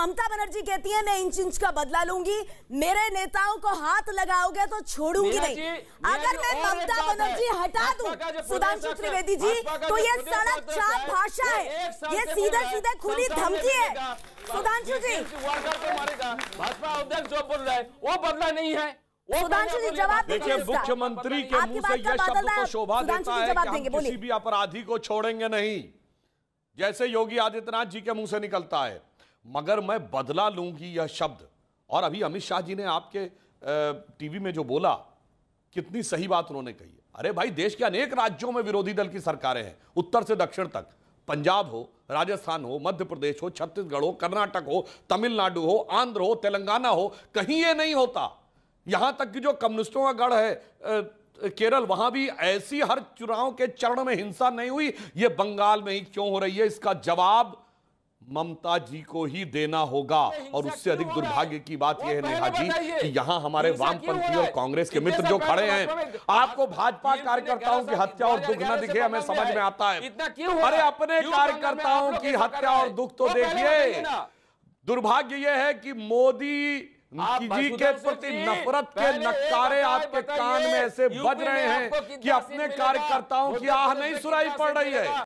ममता बनर्जी कहती है मैं इंच इंच का बदला लूंगी मेरे नेताओं को हाथ लगाओगे तो छोड़ूंगी नहीं अगर मैं ममता बनर्जी हटा दू सुधांशु त्रिवेदी जी तो ये सड़क चाप भाषा है ये सीधे सीधे खुली धमकी है सुधांशु जी भाजपा अध्यक्ष जो बोल रहे वो बदला नहीं है देखिए मुख्यमंत्री के मुंह से यह शब्द को तो शोभा देता है कि हम किसी भी अपराधी को छोड़ेंगे नहीं जैसे योगी आदित्यनाथ जी के मुंह से निकलता है मगर मैं बदला लूंगी यह शब्द और अभी अमित शाह जी ने आपके टीवी में जो बोला कितनी सही बात उन्होंने कही अरे भाई देश के अनेक राज्यों में विरोधी दल की सरकारें हैं उत्तर से दक्षिण तक पंजाब हो राजस्थान हो मध्य प्रदेश हो छत्तीसगढ़ हो कर्नाटक हो तमिलनाडु हो आंध्र हो तेलंगाना हो कहीं ये नहीं होता यहां तक कि जो कम्युनिस्टों का गढ़ है केरल वहां भी ऐसी हर चुनाव के चरण में हिंसा नहीं हुई ये बंगाल में ही क्यों हो रही है इसका जवाब ममता जी को ही देना होगा और उससे अधिक दुर्भाग्य की बात यह है नेहा जी कि यहाँ हमारे वामपंथी और कांग्रेस के मित्र जो खड़े हैं आपको भाजपा कार्यकर्ताओं की हत्या और दुख न दिखे हमें समझ में आता है अरे अपने कार्यकर्ताओं की हत्या और दुख तो देखिए दुर्भाग्य यह है कि मोदी जी के प्रति नफरत के नकारे आपके कान में ऐसे बज रहे हैं कि अपने कार्यकर्ताओं की आह नहीं सुनाई पड़ रही है